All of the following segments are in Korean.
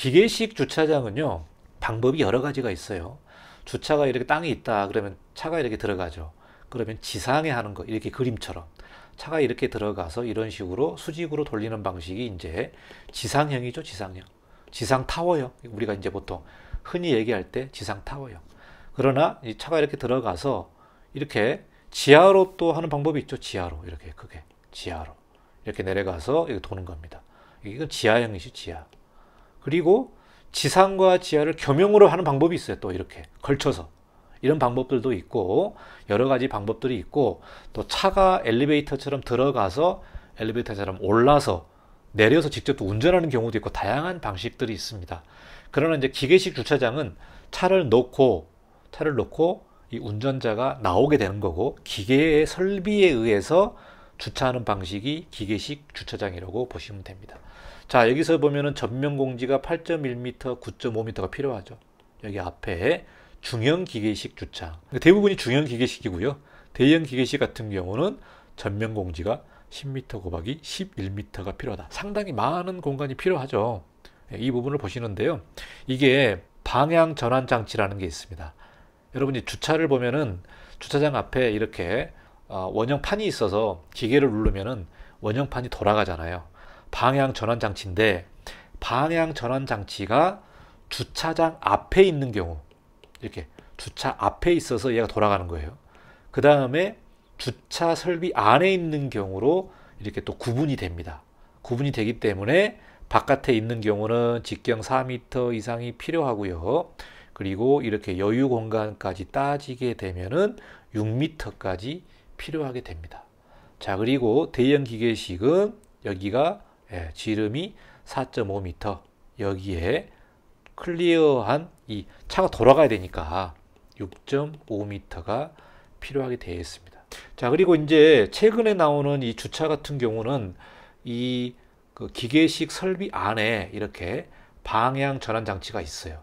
기계식 주차장은요, 방법이 여러 가지가 있어요. 주차가 이렇게 땅이 있다 그러면 차가 이렇게 들어가죠. 그러면 지상에 하는 거 이렇게 그림처럼 차가 이렇게 들어가서 이런 식으로 수직으로 돌리는 방식이 이제 지상형이죠, 지상형. 지상 타워형. 우리가 이제 보통 흔히 얘기할 때 지상 타워형. 그러나 이 차가 이렇게 들어가서 이렇게 지하로 또 하는 방법이 있죠. 지하로 이렇게 크게 지하로 이렇게 내려가서 이렇게 도는 겁니다. 이건 지하형이죠, 지하. 그리고 지상과 지하를 겸용으로 하는 방법이 있어요. 또 이렇게 걸쳐서. 이런 방법들도 있고 여러 가지 방법들이 있고 또 차가 엘리베이터처럼 들어가서 엘리베이터처럼 올라서 내려서 직접 운전하는 경우도 있고 다양한 방식들이 있습니다. 그러나 이제 기계식 주차장은 차를 놓고 차를 놓고 이 운전자가 나오게 되는 거고 기계의 설비에 의해서 주차하는 방식이 기계식 주차장이라고 보시면 됩니다. 자 여기서 보면은 전면 공지가 8.1m, 9.5m가 필요하죠. 여기 앞에 중형 기계식 주차. 대부분이 중형 기계식이고요. 대형 기계식 같은 경우는 전면 공지가 10m 곱하기 11m가 필요하다. 상당히 많은 공간이 필요하죠. 예, 이 부분을 보시는데요. 이게 방향 전환 장치라는 게 있습니다. 여러분이 주차를 보면은 주차장 앞에 이렇게 어, 원형판이 있어서 기계를 누르면은 원형판이 돌아가잖아요. 방향 전환 장치인데 방향 전환 장치가 주차장 앞에 있는 경우 이렇게 주차 앞에 있어서 얘가 돌아가는 거예요. 그 다음에 주차 설비 안에 있는 경우로 이렇게 또 구분이 됩니다. 구분이 되기 때문에 바깥에 있는 경우는 직경 4m 이상이 필요하고요. 그리고 이렇게 여유 공간까지 따지게 되면은 6m까지 필요하게 됩니다. 자 그리고 대형 기계식은 여기가 예, 지름이 4.5m 여기에 클리어한 이 차가 돌아가야 되니까 6.5m가 필요하게 되어 있습니다. 자 그리고 이제 최근에 나오는 이 주차 같은 경우는 이 그 기계식 설비 안에 이렇게 방향 전환 장치가 있어요.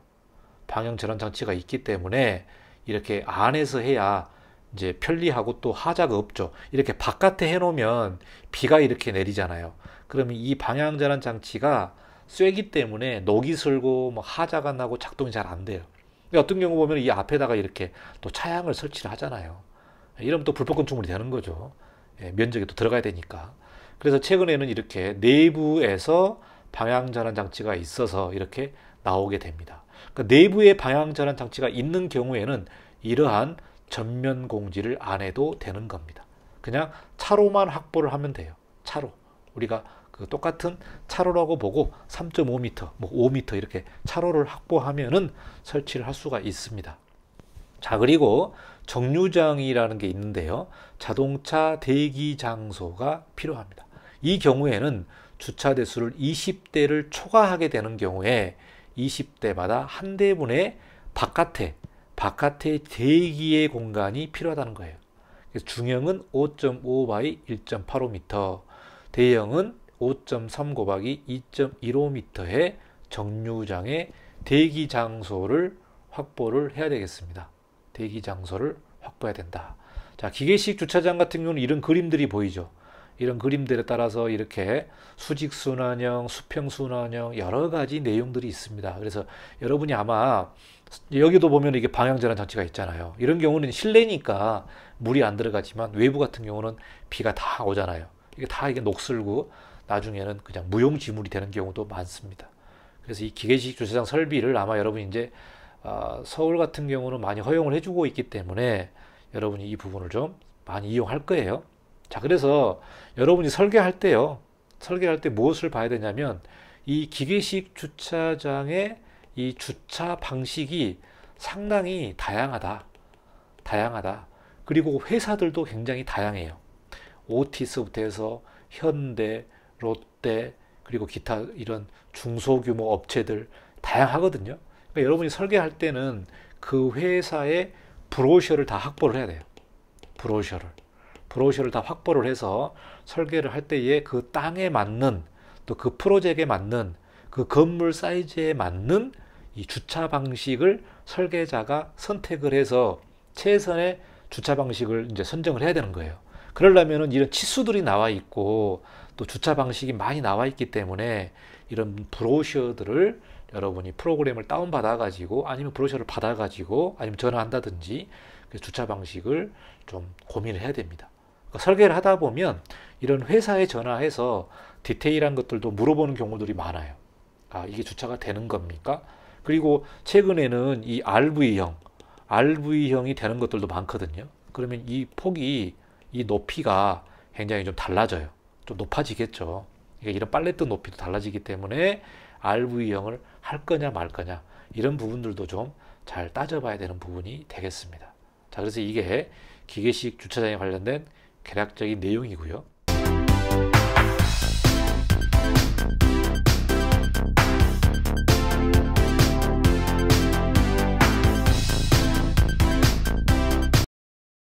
방향 전환 장치가 있기 때문에 이렇게 안에서 해야 이제 편리하고 또 하자가 없죠. 이렇게 바깥에 해놓으면 비가 이렇게 내리잖아요. 그러면 이 방향전환 장치가 쐬기 때문에 녹이 슬고 뭐 하자가 나고 작동이 잘 안 돼요. 어떤 경우 보면 이 앞에다가 이렇게 또 차양을 설치를 하잖아요. 이러면 또 불법 건축물이 되는 거죠. 예, 면적에 또 들어가야 되니까. 그래서 최근에는 이렇게 내부에서 방향전환 장치가 있어서 이렇게 나오게 됩니다. 그러니까 내부에 방향전환 장치가 있는 경우에는 이러한 전면 공지를 안 해도 되는 겁니다. 그냥 차로만 확보를 하면 돼요. 차로. 우리가 그 똑같은 차로라고 보고 3.5m, 뭐 5m 이렇게 차로를 확보하면은 설치를 할 수가 있습니다. 자, 그리고 정류장이라는 게 있는데요. 자동차 대기 장소가 필요합니다. 이 경우에는 주차 대수를 20대를 초과하게 되는 경우에 20대마다 한 대분의 바깥에 바깥의 대기의 공간이 필요하다는 거예요. 중형은 5.5 바이 1.85m, 대형은 5.3 곱하기 2.15m의 정류장의 대기 장소를 확보를 해야 되겠습니다. 대기 장소를 확보해야 된다. 자, 기계식 주차장 같은 경우는 이런 그림들이 보이죠. 이런 그림들에 따라서 이렇게 수직순환형, 수평순환형 여러 가지 내용들이 있습니다. 그래서 여러분이 아마 여기도 보면 이게 방향전환 장치가 있잖아요. 이런 경우는 실내니까 물이 안 들어가지만 외부 같은 경우는 비가 다 오잖아요. 이게 다 이게 녹슬고 나중에는 그냥 무용지물이 되는 경우도 많습니다. 그래서 이 기계식 주차장 설비를 아마 여러분이 이제 아, 서울 같은 경우는 많이 허용을 해주고 있기 때문에 여러분이 이 부분을 좀 많이 이용할 거예요. 자, 그래서 여러분이 설계할 때요. 설계할 때 무엇을 봐야 되냐면 이 기계식 주차장의 이 주차 방식이 상당히 다양하다. 다양하다. 그리고 회사들도 굉장히 다양해요. 오티스부터 해서 현대, 롯데, 그리고 기타 이런 중소규모 업체들 다양하거든요. 그러니까 여러분이 설계할 때는 그 회사의 브로셔를 다 확보를 해야 돼요. 브로셔를. 브로셔를 다 확보를 해서 설계를 할 때에 그 땅에 맞는 또 그 프로젝트에 맞는 그 건물 사이즈에 맞는 이 주차 방식을 설계자가 선택을 해서 최선의 주차 방식을 이제 선정을 해야 되는 거예요. 그러려면은 이런 치수들이 나와 있고 또 주차 방식이 많이 나와 있기 때문에 이런 브로셔들을 여러분이 프로그램을 다운받아 가지고 아니면 브로셔를 받아 가지고 아니면 전화한다든지 그 주차 방식을 좀 고민을 해야 됩니다. 뭐 설계를 하다 보면 이런 회사에 전화해서 디테일한 것들도 물어보는 경우들이 많아요. 아, 이게 주차가 되는 겁니까? 그리고 최근에는 이 RV형, RV형이 되는 것들도 많거든요. 그러면 이 폭이, 이 높이가 굉장히 좀 달라져요. 좀 높아지겠죠. 그러니까 이런 빨레트 높이도 달라지기 때문에 RV형을 할 거냐 말 거냐 이런 부분들도 좀 잘 따져봐야 되는 부분이 되겠습니다. 자, 그래서 이게 기계식 주차장에 관련된 개략적인 내용이고요.